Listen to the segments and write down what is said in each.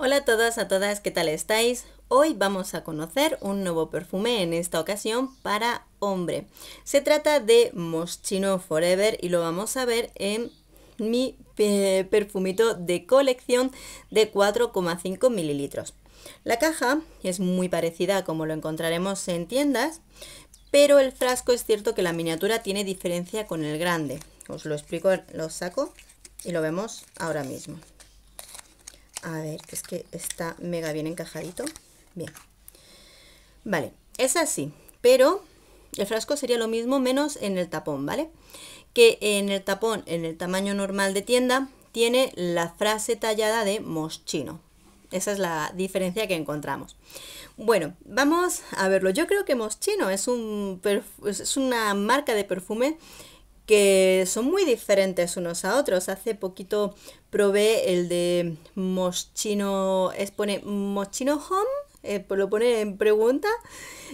Hola a todas, a todas, ¿qué tal estáis? Hoy vamos a conocer un nuevo perfume, en esta ocasión para hombre. Se trata de Moschino Forever y lo vamos a ver en mi eh, perfumito de colección de 4,5 mililitros. La caja es muy parecida a como lo encontraremos en tiendas, pero el frasco es cierto que la miniatura tiene diferencia con el grande. Os lo explico, lo saco y lo vemos ahora mismo. A ver, es que está mega bien encajadito. Bien. Vale, es así, pero el frasco sería lo mismo menos en el tapón, ¿vale? Que en el tapón, en el tamaño normal de tienda, tiene la frase tallada de moschino. Esa es la diferencia que encontramos. Bueno, vamos a verlo. Yo creo que Moschino es, un es una marca de perfume que son muy diferentes unos a otros. Hace poquito probé el de Moschino, es pone Moschino Home, eh, pues lo pone en pregunta,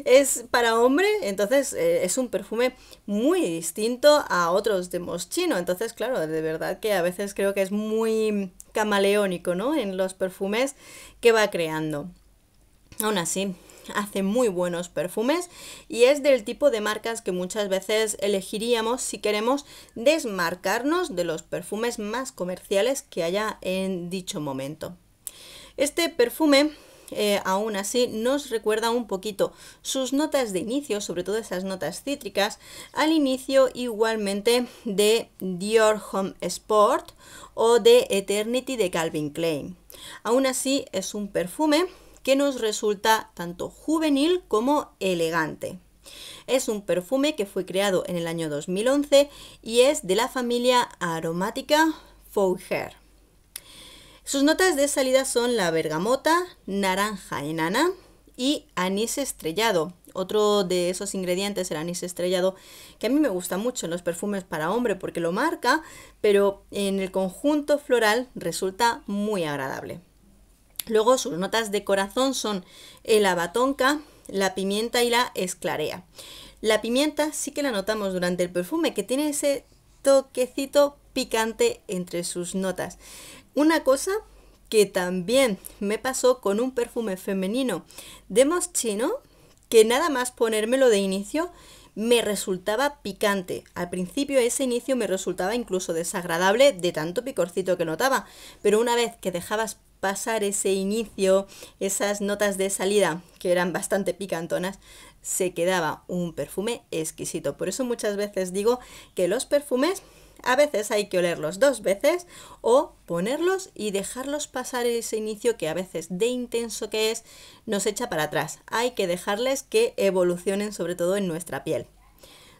es para hombre, entonces eh, es un perfume muy distinto a otros de Moschino, entonces claro, de verdad que a veces creo que es muy camaleónico, ¿no? En los perfumes que va creando. Aún así, hace muy buenos perfumes y es del tipo de marcas que muchas veces elegiríamos si queremos desmarcarnos de los perfumes más comerciales que haya en dicho momento. Este perfume eh, aún así nos recuerda un poquito sus notas de inicio, sobre todo esas notas cítricas, al inicio igualmente de Dior Home Sport o de Eternity de Calvin Klein. Aún así es un perfume que nos resulta tanto juvenil como elegante. Es un perfume que fue creado en el año 2011 y es de la familia aromática Fougère. Sus notas de salida son la bergamota, naranja enana y anís estrellado. Otro de esos ingredientes, el anís estrellado, que a mí me gusta mucho en los perfumes para hombre porque lo marca, pero en el conjunto floral resulta muy agradable. Luego sus notas de corazón son el abatonca, la pimienta y la esclarea. La pimienta sí que la notamos durante el perfume, que tiene ese toquecito picante entre sus notas. Una cosa que también me pasó con un perfume femenino de Moschino, que nada más ponérmelo de inicio me resultaba picante. Al principio ese inicio me resultaba incluso desagradable de tanto picorcito que notaba, pero una vez que dejabas pasar ese inicio, esas notas de salida, que eran bastante picantonas, se quedaba un perfume exquisito. Por eso muchas veces digo que los perfumes a veces hay que olerlos dos veces o ponerlos y dejarlos pasar ese inicio que a veces de intenso que es nos echa para atrás. Hay que dejarles que evolucionen sobre todo en nuestra piel.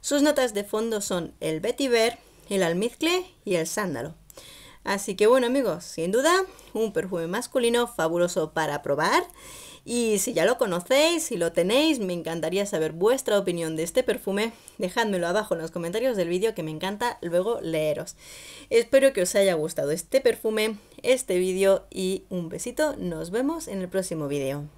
Sus notas de fondo son el vetiver, el almizcle y el sándalo. Así que bueno amigos, sin duda, un perfume masculino fabuloso para probar. Y si ya lo conocéis, si lo tenéis, me encantaría saber vuestra opinión de este perfume. dejándolo abajo en los comentarios del vídeo que me encanta luego leeros. Espero que os haya gustado este perfume, este vídeo y un besito. Nos vemos en el próximo vídeo.